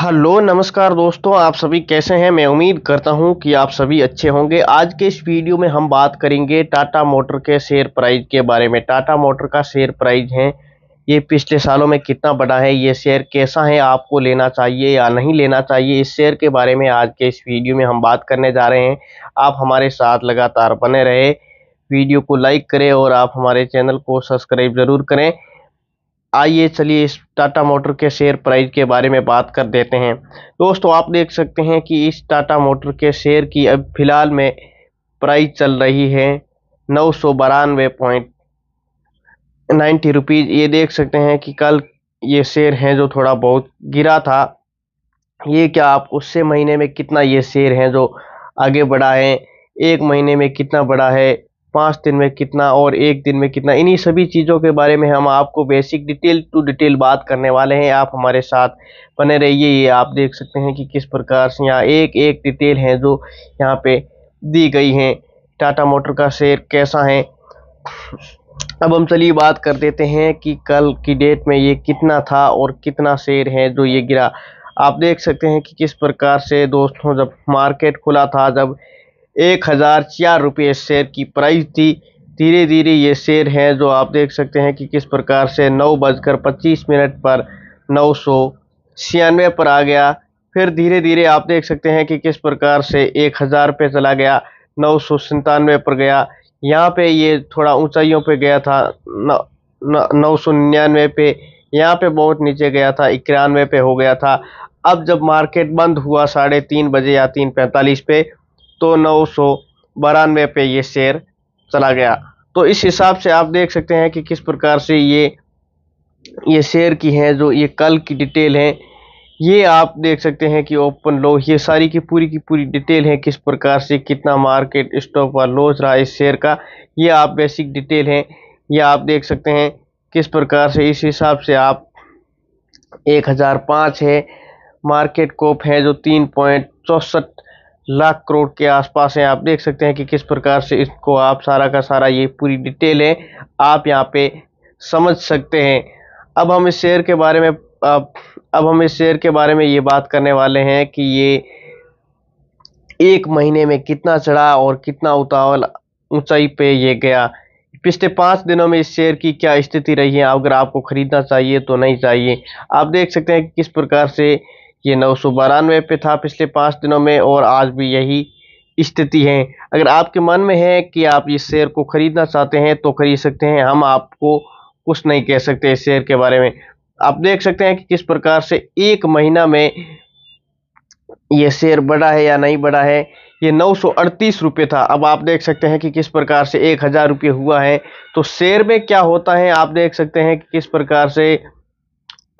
hello नमस्कार दोस्तों आप सभी कैसे हैं मैं उम्मीद करता हूं कि आप सभी अच्छे होंगे आज के इस वीडियो में हम बात करेंगे टाटा मोटर के शेयर प्राइस के बारे में टाटा मोटर का शेयर प्राइस है ये पिछले सालों में कितना बढ़ा है ये शेयर कैसा है आपको लेना चाहिए या नहीं लेना चाहिए इस शेयर के बारे में आज के इस वीडियो में हम बात करने जा रहे हैं आप हमारे साथ लगातार बने रहे वीडियो को लाइक करें और आप हमारे चैनल को सब्सक्राइब ज़रूर करें आइए चलिए इस टाटा मोटर के शेयर प्राइस के बारे में बात कर देते हैं दोस्तों आप देख सकते हैं कि इस टाटा मोटर के शेयर की अब फ़िलहाल में प्राइस चल रही है नौ सौ बारानवे पॉइंट नाइन्टी रुपीज़ ये देख सकते हैं कि कल ये शेयर हैं जो थोड़ा बहुत गिरा था ये क्या आप उससे महीने में कितना ये शेयर हैं जो आगे बढ़ा है एक महीने में कितना बढ़ा है पाँच दिन में कितना और एक दिन में कितना इन्हीं सभी चीज़ों के बारे में हम आपको बेसिक डिटेल टू डिटेल बात करने वाले हैं आप हमारे साथ बने रहिए ये आप देख सकते हैं कि किस प्रकार से यहाँ एक एक डिटेल हैं जो यहाँ पे दी गई हैं टाटा मोटर का शेयर कैसा है अब हम चलिए बात कर देते हैं कि कल की डेट में ये कितना था और कितना शेयर है जो ये गिरा आप देख सकते हैं कि किस प्रकार से दोस्तों जब मार्केट खुला था जब एक हज़ार चार रुपये शेयर की प्राइस थी धीरे धीरे ये शेयर हैं जो आप देख सकते हैं कि किस प्रकार से नौ बजकर पच्चीस मिनट पर नौ सौ छियानवे पर आ गया फिर धीरे धीरे आप देख सकते हैं कि किस प्रकार से एक हज़ार पर चला गया नौ सौ सन्तानवे पर गया यहाँ पे ये थोड़ा ऊंचाइयों पे गया था नौ सौ निन्यानवे पे यहाँ पे बहुत नीचे गया था इक्यानवे पे हो गया था अब जब मार्केट बंद हुआ साढ़े तीन बजे या तीन पैंतालीस पे तो नौ सौ बारानवे पे ये शेयर चला गया तो इस हिसाब से आप देख सकते हैं कि किस प्रकार से ये ये शेयर की हैं जो ये कल की डिटेल हैं ये आप देख सकते हैं कि ओपन लो ये सारी की पूरी की पूरी डिटेल है किस प्रकार से कितना मार्केट स्टॉक पर लॉस रहा इस शेयर का ये आप बेसिक डिटेल है ये आप देख सकते हैं किस प्रकार से इस हिसाब से आप एक हज़ार पाँच है मार्केट कोप है जो तीन पॉइंट चौंसठ लाख करोड़ के आसपास है आप देख सकते हैं कि किस प्रकार से इसको आप सारा का सारा ये पूरी डिटेल है आप यहाँ पे समझ सकते हैं अब हम इस शेयर के बारे में अब अब हम इस शेयर के बारे में ये बात करने वाले हैं कि ये एक महीने में कितना चढ़ा और कितना उतावल ऊंचाई पे ये गया पिछले पाँच दिनों में इस शेयर की क्या स्थिति रही है अगर आपको ख़रीदना चाहिए तो नहीं चाहिए आप देख सकते हैं कि किस प्रकार से ये नौ सौ बारानवे पे था पिछले पाँच दिनों में और आज भी यही स्थिति है अगर आपके मन में है कि आप इस शेयर को ख़रीदना चाहते हैं तो ख़रीद सकते हैं हम आपको कुछ नहीं कह सकते इस शेयर के बारे में आप देख सकते हैं कि किस प्रकार से एक महीना में ये शेयर बढ़ा है या नहीं बढ़ा है ये नौ सौ अड़तीस रुपये था अब आप देख सकते हैं कि किस प्रकार से एक हज़ार रुपये हुआ है तो शेयर में क्या होता है आप देख सकते हैं कि किस प्रकार से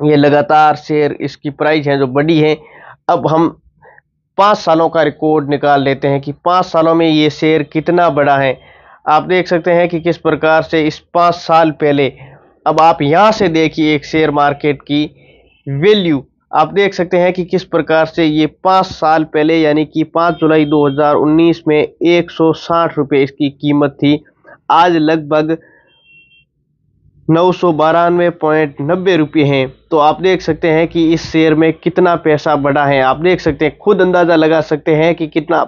ये लगातार शेयर इसकी प्राइस है जो बड़ी है अब हम पाँच सालों का रिकॉर्ड निकाल लेते हैं कि पाँच सालों में ये शेयर कितना बड़ा है आप देख सकते हैं कि किस प्रकार से इस पाँच साल पहले अब आप यहाँ से देखिए एक शेयर मार्केट की वैल्यू आप देख सकते हैं कि किस प्रकार से ये पाँच साल पहले यानी कि पाँच जुलाई 2019 में एक सौ इसकी कीमत थी आज लगभग नौ सौ बारानवे पॉइंट नब्बे रुपये हैं तो आप देख सकते हैं कि इस शेयर में कितना पैसा बढ़ा है आप देख सकते हैं खुद अंदाज़ा लगा सकते हैं कि कितना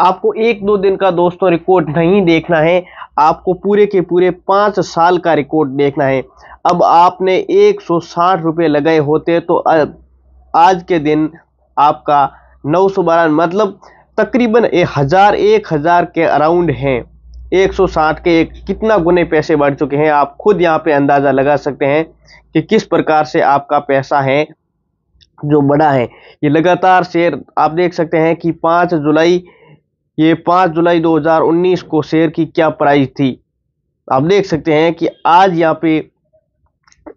आपको एक दो दिन का दोस्तों रिकॉर्ड नहीं देखना है आपको पूरे के पूरे पाँच साल का रिकॉर्ड देखना है अब आपने एक सौ साठ रुपये लगाए होते तो आज के दिन आपका नौ सौ मतलब तकरीबन एक हज़ार एक हज़ार के अराउंड हैं 160 के एक कितना गुने पैसे बढ़ चुके हैं आप खुद यहाँ पे अंदाज़ा लगा सकते हैं कि किस प्रकार से आपका पैसा है जो बड़ा है ये लगातार शेयर आप देख सकते हैं कि पाँच जुलाई ये पाँच जुलाई 2019 को शेयर की क्या प्राइस थी आप देख सकते हैं कि आज यहाँ पे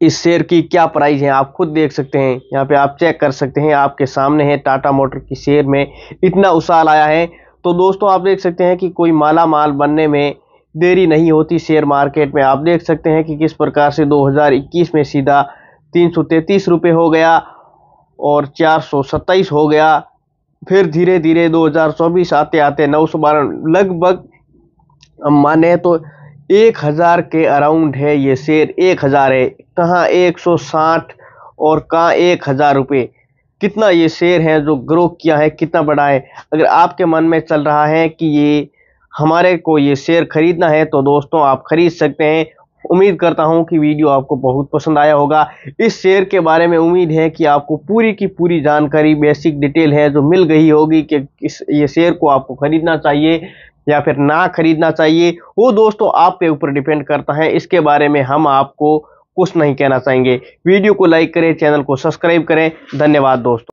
इस शेयर की क्या प्राइस है आप खुद देख सकते हैं यहाँ पे आप चेक कर सकते हैं आपके सामने है टाटा मोटर की शेयर में इतना उछाल आया है तो दोस्तों आप देख सकते हैं कि कोई माला माल बनने में देरी नहीं होती शेयर मार्केट में आप देख सकते हैं कि किस प्रकार से 2021 में सीधा तीन सौ तैंतीस रुपये हो गया और चार सौ सत्ताईस हो गया फिर धीरे धीरे 2024 आते आते नौ सौ बारह लगभग माने तो एक हज़ार के अराउंड है ये शेयर एक हज़ार है कहाँ एक सौ साठ और कहाँ एक हज़ार रुपये कितना ये शेयर है जो ग्रो किया है कितना बड़ा है अगर आपके मन में चल रहा है कि ये हमारे को ये शेयर ख़रीदना है तो दोस्तों आप ख़रीद सकते हैं उम्मीद करता हूं कि वीडियो आपको बहुत पसंद आया होगा इस शेयर के बारे में उम्मीद है कि आपको पूरी की पूरी जानकारी बेसिक डिटेल है जो मिल गई होगी कि किस ये शेयर को आपको ख़रीदना चाहिए या फिर ना ख़रीदना चाहिए वो दोस्तों आपके ऊपर डिपेंड करता है इसके बारे में हम आपको कुछ नहीं कहना चाहेंगे वीडियो को लाइक करें चैनल को सब्सक्राइब करें धन्यवाद दोस्तों